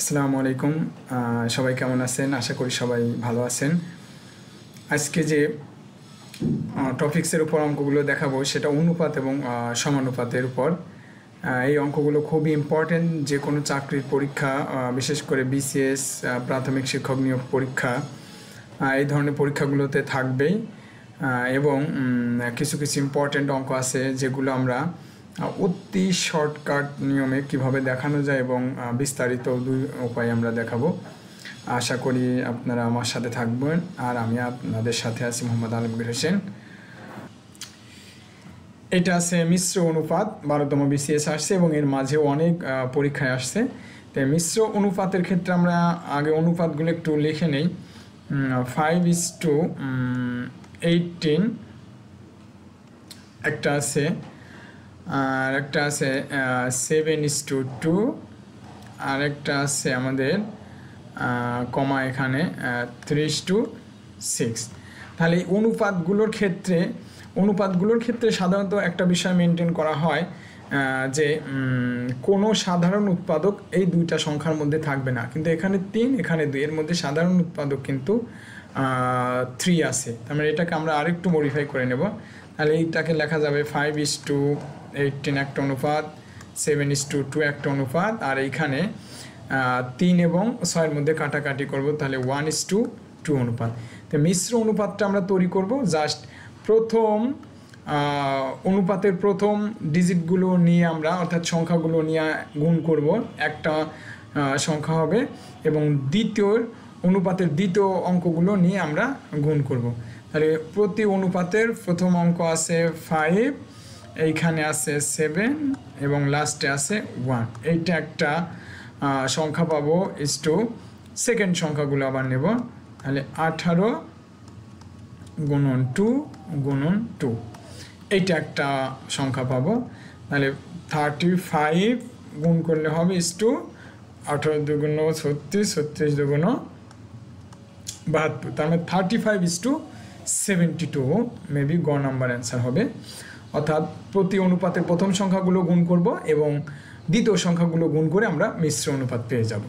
আসসালামু আলাইকুম সবাই কেমন আছেন আশা করি সবাই ভালো আছেন আজকে যে টপিক্সের উপর অঙ্কগুলো দেখাবো সেটা অনুপাত এবং সমানুপাতের উপর এই অঙ্কগুলো খুবই ইম্পর্টেন্ট যে কোনো চাকরির পরীক্ষা বিশেষ করে বিসিএস প্রাথমিক শিক্ষক নিয়োগ পরীক্ষা এই ধরনের পরীক্ষাগুলোতে থাকবেই এবং কিছু কিছু ইম্পর্টেন্ট অঙ্ক আছে যেগুলো আমরা অতি শর্টকাট নিয়মে কিভাবে দেখানো যায় এবং বিস্তারিত দুই উপায় আমরা দেখাবো আশা করি আপনারা আমার সাথে থাকবেন আর আমি আপনাদের সাথে আছি মোহাম্মদ আলমগীর হোসেন এটা আছে মিশ্র অনুপাত বারোতম বিসিএস আসছে এবং এর মাঝে অনেক পরীক্ষায় আসছে তাই মিশ্র অনুপাতের ক্ষেত্রে আমরা আগে অনুপাতগুলো একটু লিখে নেই ফাইভ ইস টু এইটিন একটা আছে আর একটা আছে সেভেন ইস টু টু আর একটা আছে আমাদের কমা এখানে থ্রিস টু সিক্স তাহলে অনুপাতগুলোর ক্ষেত্রে অনুপাতগুলোর ক্ষেত্রে সাধারণত একটা বিষয় মেনটেন করা হয় যে কোনো সাধারণ উৎপাদক এই দুইটা সংখ্যার মধ্যে থাকবে না কিন্তু এখানে তিন এখানে দুই এর মধ্যে সাধারণ উৎপাদক কিন্তু থ্রি আছে তার মানে এটাকে আমরা আরেকটু মডিফাই করে নেব তাহলে এইটাকে লেখা যাবে ফাইভ ইস টু এইটিন একটা অনুপাত সেভেন ইস টু টু একটা অনুপাত আর এইখানে তিন এবং ছয়ের মধ্যে কাটাকাটি করব তাহলে ওয়ান ইস টু টু অনুপাত তো মিশ্র অনুপাতটা আমরা তৈরি করব জাস্ট প্রথম অনুপাতের প্রথম ডিজিটগুলো নিয়ে আমরা অর্থাৎ সংখ্যাগুলো নিয়ে গুণ করব একটা সংখ্যা হবে এবং দ্বিতীয় অনুপাতের দ্বিতীয় অঙ্কগুলো নিয়ে আমরা গুণ করব তাহলে প্রতি অনুপাতের প্রথম অঙ্ক আছে ফাইভ এইখানে আছে সেভেন এবং লাস্টে আছে ওয়ান এইটা একটা সংখ্যা পাবো ইস টু সেকেন্ড সংখ্যাগুলো আবার নেব তাহলে আঠারো গুণন টু গুণন টু এইটা একটা সংখ্যা পাবো তাহলে থার্টি ফাইভ গুণ করলে হবে ইস টু আঠারো দুগুণ ছত্রিশ ছত্রিশ দুগুণ বাহাত্তর তার মানে thirty five is two seventy two maybe গ নাম্বার অ্যান্সার হবে অর্থাৎ প্রতি অনুপাতের প্রথম সংখ্যাগুলো গুণ করব এবং দ্বিতীয় সংখ্যাগুলো গুণ করে আমরা মিশ্র অনুপাত পেয়ে যাবো